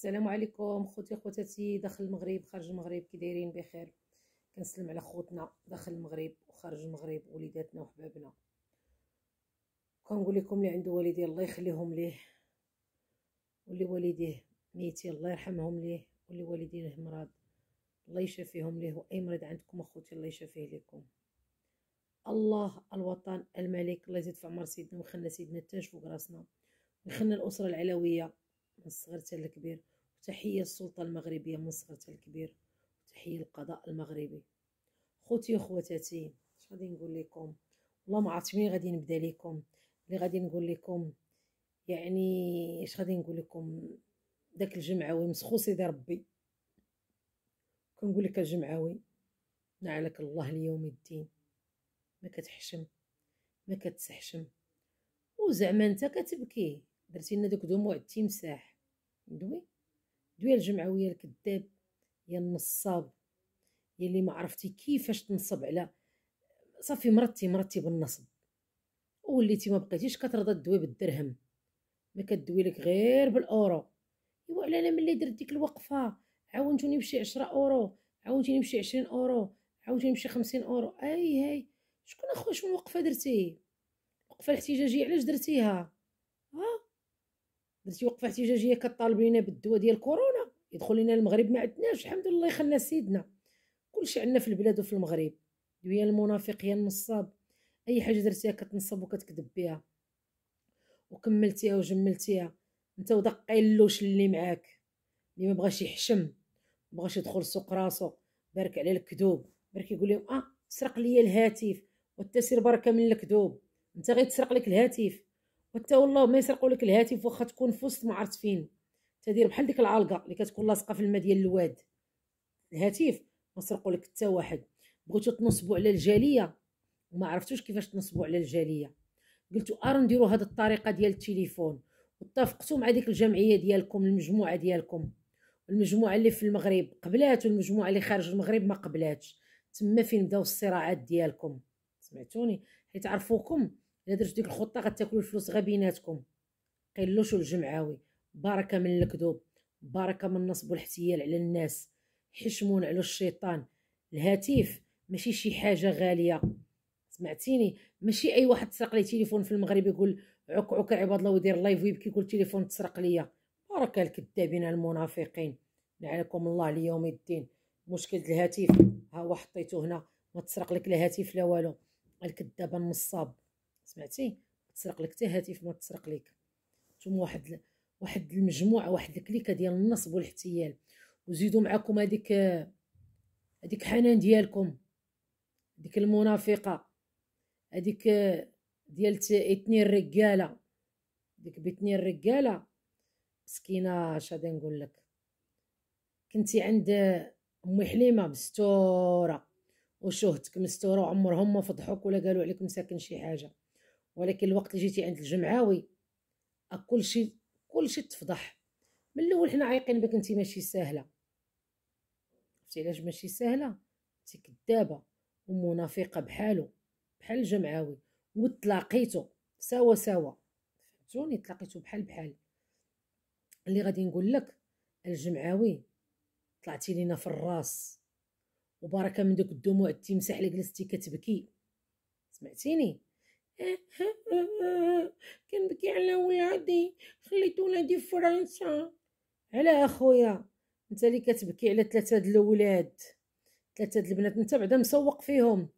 السلام عليكم خوتي خوتاتي داخل المغرب خارج المغرب كي دايرين بخير كنسلم على خوتنا داخل المغرب وخارج المغرب وليداتنا وحبابنا كنقول لكم اللي عنده والديه الله يخليهم ليه واللي والديه ميتين الله يرحمهم ليه واللي والديه مراد الله يشافيهم ليه واي مريض عندكم اخوتي الله يشافيه لكم الله الوطن الملك الله يزيد في عمر سيدنا ويخلى سيدنا التاج فوق راسنا ويخلى الاسره العلويه من الصغير حتى الكبير تحية السلطة المغربية من صغرتها الكبير تحية القضاء المغربي خوتي وخواتاتي اش غادي نقول لكم والله ما عرفت منين غادي نبدا لكم اللي غادي نقول لكم يعني اش غادي نقول لكم داك الجمعوي مسخو سيدي ربي كنقول لك الجمعوي نعلك الله اليوم الدين ما كتحشم ما كتسحشم وزعما انت كتبكي درتي لنا دوك دموع التمساح دوي دوي الجمعويه الكذاب يا النصاب يا اللي ما عرفتي كيفاش تنصب على صافي مرتي مرتي بالنصب وليتي ما بقيتيش كترضى الدوي بالدرهم ما كدوي لك غير بالاورو ايوا على انا ملي درت ديك الوقفه عاونتوني بشي 10 اورو عاونتوني بشي 20 اورو عاونتوني بشي 50 اورو اي هاي شكون اخويا شنو وقفه درتي وقفه الاحتجاجيه علاش درتيها درتي وقفه احتجاجيه كطالب لينا بالدواء ديال كورونا يدخل لينا المغرب ما عندناش الحمد لله يخلنا سيدنا كلشي عندنا في البلاد وفي المغرب دويا المنافق يا النصاب اي حاجه درتيها كتنصب وكتكذب بها وكملتيها وجملتيها انت ودقي اللوش اللي معاك اللي ما بغاش يحشم بغاش يدخل سوق راسو بارك على الكذوب بارك يقول لهم اه سرق لي الهاتف والتسير بركه من الكذوب انت غير تسرق لك الهاتف وحتى والله ما يسرقوا لك الهاتف واخا تكون في وسط ما عرفت فين تدير بحال ديك العلقه اللي كتكون لاصقه في الماء ديال الواد الهاتف ما سرقوا لك حتى واحد بغيتو تنصبوا على الجاليه وما عرفتوش كيفاش تنصبوا على الجاليه قلتو ار نديرو هاد الطريقه ديال التليفون واتفقتوا مع ديك الجمعيه ديالكم المجموعه ديالكم المجموعه اللي في المغرب قبلات والمجموعه اللي خارج المغرب ما قبلاتش تما فين بداو الصراعات ديالكم سمعتوني حيت عرفوكم الا درتو ديك الخطه غتاكلوا الفلوس غا بيناتكم قلوش الجمعاوي بركه من الكذوب بركه من النصب والاحتيال على الناس حشمون على الشيطان الهاتف ماشي شي حاجه غاليه سمعتيني ماشي اي واحد سرق لي تليفون في المغرب يقول عك عك عباد الله ويدير لايف ويبكي يقول تليفون تسرق ليا بركه الكذابين المنافقين لعلكم الله ليوم الدين مشكل الهاتف ها هو حطيته هنا ما تسرق لك لا هاتف لا والو الكذاب النصاب سمعتي تسرق لك حتى هاتف ما تسرق لك نتوما واحد واحد المجموعه واحد الكليكه ديال النصب والاحتيال وزيدوا معكم هذيك هذيك حنان ديالكم ديك المنافقه هذيك ديال اثنين رجاله ديك بيتني رجاله مسكينه اش غادي نقول لك كنتي عند ام حليمه مستوره وشهتك مستوره وعمرهم ما فضحوك ولا قالوا عليك مساكن شي حاجه ولكن الوقت اللي جيتي عند الجمعاوي آه، كلشي كلشي تفضح من الاول حنا عايقين بك انت ماشي ساهله عرفتي علاش ماشي ساهله انت كدابه ومنافقه بحالو بحال الجمعاوي وتلاقيتو سوا سوا فهمتوني تلاقيتو بحال بحال اللي غادي نقول لك الجمعاوي طلعتي لينا في الراس وبركه من دوك الدموع التمساح اللي جلستي كتبكي سمعتيني كنبكي على ولادي خليت ولادي في فرنسا على اخويا انت اللي كتبكي على ثلاثه د الاولاد ثلاثه د البنات انت بعدا مسوق فيهم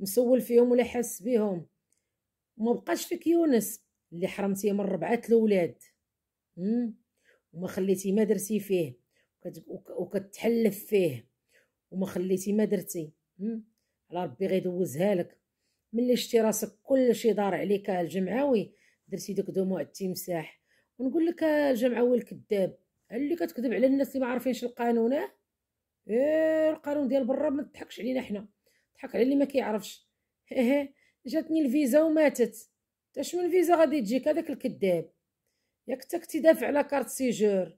مسول فيهم ولا حاس بهم وما بقاش فيك يونس اللي حرمتيه من ربعه الولاد وما خليتي ما درتي فيه وكتحلف فيه وما خليتي ما درتي على ربي غيدوزها لك ملي شتي راسك كلشي دار عليك الجمعوي درتي ديك دموع التمساح ونقول لك الجمعوي الكذاب اللي كتكذب على الناس اللي ما عارفينش القانون اه إيه، القانون ديال برا ما تضحكش علينا حنا ضحك على اللي ما كيعرفش إيه، إيه. جاتني الفيزا وماتت تا شمن الفيزا غادي تجيك هذاك الكذاب ياك تا كنتي دافع على كارت سيجور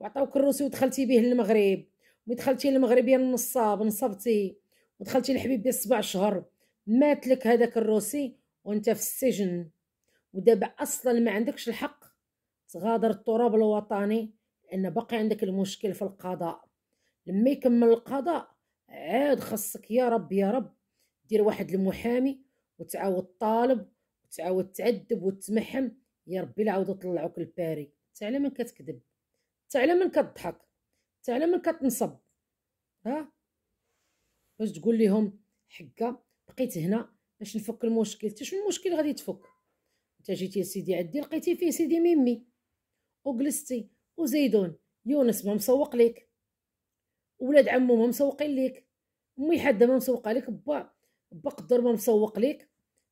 وعطاوك الروسي ودخلتي به للمغرب ودخلتي للمغرب يا النصاب نصبتي ودخلتي لحبيب ديال سبع شهور مات لك هذاك الروسي وانت في السجن ودابا اصلا ما عندكش الحق تغادر التراب الوطني لان باقي عندك المشكل في القضاء لما يكمل القضاء عاد خصك يا رب يا رب دير واحد المحامي وتعاود طالب وتعاود تعذب وتمحم يا ربي لا طلعوك الباري تعلم على من كتكذب تعلم على من كتضحك تعلم على من كتنصب ها باش تقول لهم حقه بقيت هنا باش نفك المشكل حتى شنو المشكل غادي تفك انت جيتي لسيدي عدي لقيتي فيه سيدي ميمي وجلستي وزيدون يونس ما مسوق ليك ولاد عمو ما مسوقين ليك امي حاده ما مسوقه ليك با با قدر ما مسوق ليك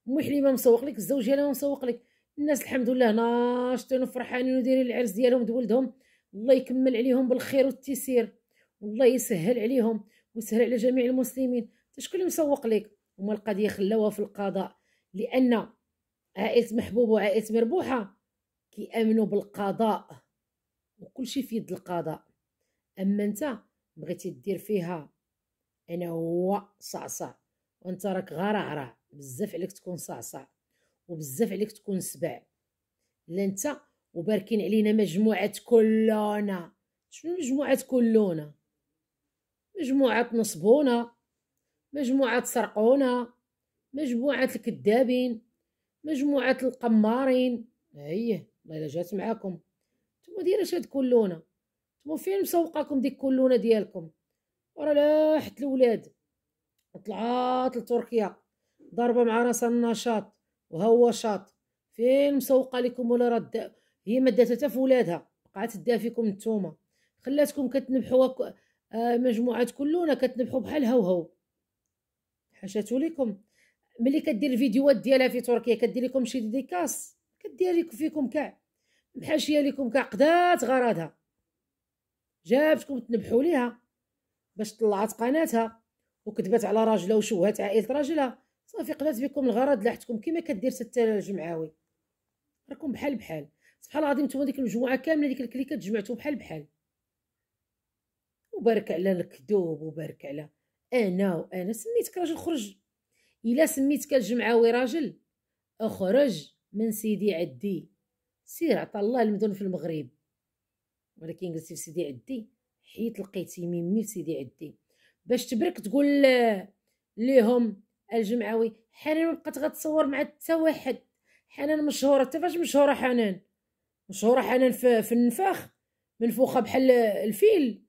امي حليمه مسوق ليك الزوج ديالها ما مسوق ليك الناس الحمد لله ناشطين وفرحانين ودايرين العرس ديالهم دولدهم الله يكمل عليهم بالخير والتيسير والله يسهل عليهم ويسهل على جميع المسلمين تشكون اللي مسوق ليك هما القضيه خلاوها في القضاء لان عائله محبوب وعائله مربوحه كيامنوا بالقضاء وكل شيء في يد القضاء اما انت بغيتي دير فيها انا هو صعصع وانت راك غرعرع بزاف عليك تكون صعصع وبزاف عليك تكون سبع لا انت وباركين علينا مجموعه كلنا شنو مجموعه كلنا مجموعه نصبونا مجموعة سرقونا مجموعة الكذابين مجموعة القمارين هي إيه، الله إلا جات معاكم نتوما اش هاد كلونا نتوما فين مسوقاكم ديك كلونا ديالكم ورا لاحت الولاد طلعات لتركيا ضربة مع راسها النشاط وهو شاط فين مسوقه لكم ولا رد هي ما داتها حتى في ولادها بقات فيكم نتوما خلاتكم كتنبحوا آه، مجموعه كلونا كتنبحوا بحال هو حاشاتو ليكم ملي كدير الفيديوهات ديالها في تركيا كدير لكم شي ديديكاس كدير فيكم كاع محاشيه لكم كاع قدات غرضها جابتكم تنبحوا ليها باش طلعت قناتها وكذبت على راجلها وشوهات عائله راجلها صافي قدات بكم الغرض لاحتكم كما كدير ستة الجمعاوي راكم بحال بحال سبحان العظيم نتوما ديك المجموعه كامله ديك الكليكات جمعتو بحال بحال وبارك على الكذوب وبارك على إيه، انا وانا سميتك راجل خرج الا سميتك الجمعاوي راجل اخرج من سيدي عدي سير عطا الله المدن في المغرب ولكن قلت في سيدي عدي حيت لقيتي ميمي في سيدي عدي باش تبرك تقول ليهم الجمعوي حنان بقات غتصور مع حتى واحد حنان مشهوره حتى فاش مشهوره حنان مشهوره حنان في, في النفاخ منفوخه بحال الفيل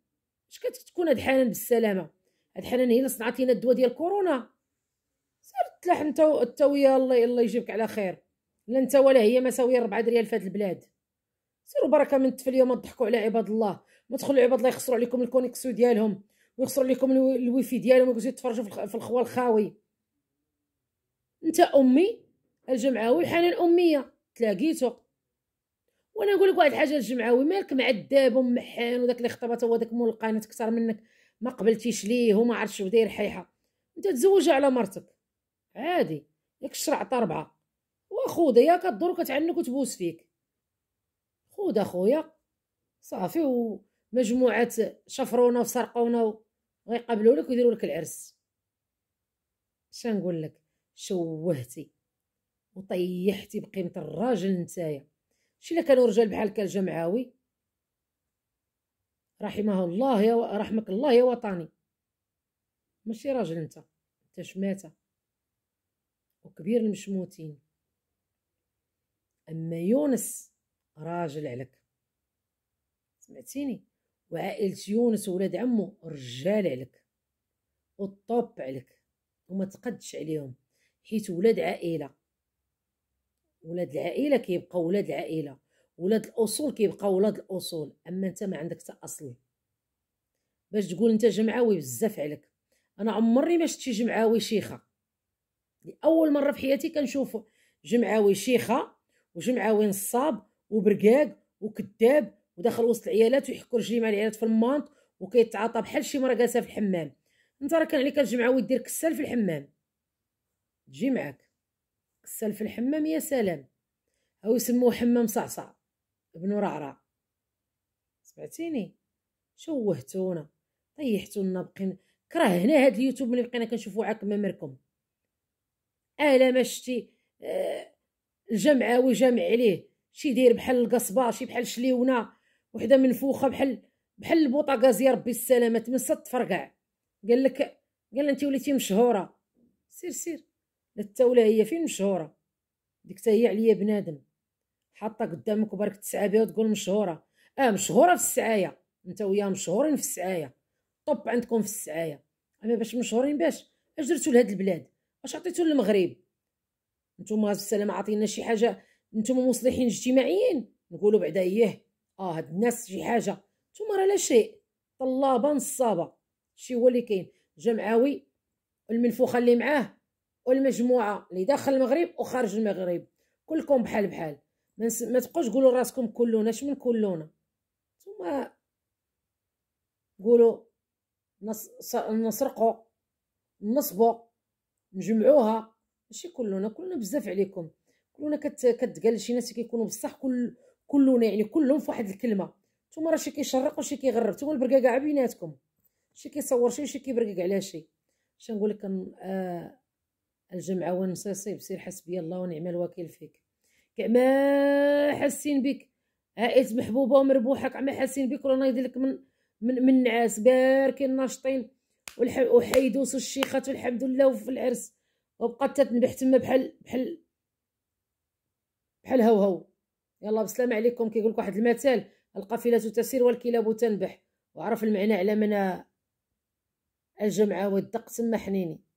اش كتكون هاد حنان بالسلامه هاد حنان هي اللي صنعت لينا الدواء ديال كورونا سير تلاح انت انت ويا الله الله يجيبك على خير لا انت ولا هي مساويه ربعة دريال في هاد البلاد سيروا بركه من التف يوم تضحكوا على عباد الله ما تخلوا عباد الله يخسروا عليكم الكونيكسيو ديالهم ويخسروا عليكم الويفي ديالهم ويجوا يتفرجوا في الخوا الخاوي انت امي الجمعاوي حنان اميه تلاقيتو وانا نقول لك واحد الحاجه الجمعاوي مالك معذاب ومحان وداك اللي خطبته هو داك مول القانت اكثر منك ما قبلتيش ليه وما عرفتش داير حيحه انت تزوجها على مرتك عادي ياك الشرع عطا ربعه وخوده يا كدور كتعنك وتبوس فيك خود اخويا صافي ومجموعه شفرونا وسرقونا ويقبلوا لك ويديروا لك العرس شنقول لك شوهتي وطيحتي بقيمه الراجل نتايا شي الا كانوا رجال بحال كالجمعاوي رحمه الله يا و... رحمك الله يا وطني ماشي راجل انت انت شماتة وكبير المشموتين اما يونس راجل عليك سمعتيني وعائلة يونس وولاد عمو رجال عليك والطوب عليك وما تقدش عليهم حيت ولاد عائلة ولاد العائلة كيبقى ولاد العائلة ولاد الاصول كيبقاو ولاد الاصول اما انت ما عندك حتى اصل باش تقول انت جمعاوي بزاف عليك انا عمرني ما شفت شي جمعاوي شيخه لاول مره في حياتي كنشوف جمعاوي شيخه وجمعاوي نصاب وبرقاق وكذاب وداخل وسط العيالات ويحكر رجلي مع العيالات في المانط وكيتعاطى بحال شي مره جالسه في الحمام انت راه كان عليك الجمعاوي دير كسال في الحمام تجي معاك كسال في الحمام يا سلام او يسموه حمام صعصع بن رعرع سمعتيني شوهتونا طيحتونا بقينا كرهنا هاد اليوتيوب ملي بقينا كنشوفو عاك ممركم الا ما شتي آه، الجمعاوي جامع عليه شي داير بحال القصبه شي بحال شليونه وحده منفوخه بحال بحال البوطاكاز يا ربي السلامه من صد فرقع قال لك قال انت وليتي مشهوره سير سير لا ولا هي فين مشهوره ديك حتى هي عليا بنادم حاطه قدامك وبارك تسعى بها وتقول مشهوره اه مشهوره في السعايه انت وياها مشهورين في السعايه طب عندكم في السعايه اما باش مشهورين باش اش درتو لهاد البلاد اش عطيتو للمغرب نتوما السلامه عطينا شي حاجه نتوما مصلحين اجتماعيين نقولوا بعدا ايه اه هاد الناس شي حاجه نتوما راه لا شيء طلابه نصابه شي هو اللي كاين جمعاوي المنفوخه اللي معاه والمجموعه اللي داخل المغرب وخارج المغرب كلكم بحال بحال ما تبقوش تقولوا راسكم كلنا شمن كلنا ثم قولوا نسرقوا نصبوا نجمعوها ماشي كلنا كلنا بزاف عليكم كلنا كتقال شي ناس كيكونوا بصح كل كلنا يعني كلهم في واحد الكلمه نتوما راه شي كيشرق وشي كيغرب نتوما كاع بيناتكم شي كيصور شي وشي كيبرقق على شي نقول لك آه الجمعه ونصيصي بسير حسبي الله ونعم الوكيل فيك كاع ما حاسين بك عائلة محبوبة ومربوحة كاع ما حاسين بك ورانا يدير لك من من من نعاس باركين ناشطين وحيدوس الشيخات والحمد لله وفي العرس وبقات تنبح تما بحال بحال بحال هوهو يلا بسلام عليكم كيقول لك واحد المثال القافلة تسير والكلاب تنبح وعرف المعنى على من الجمعة والدق تما حنيني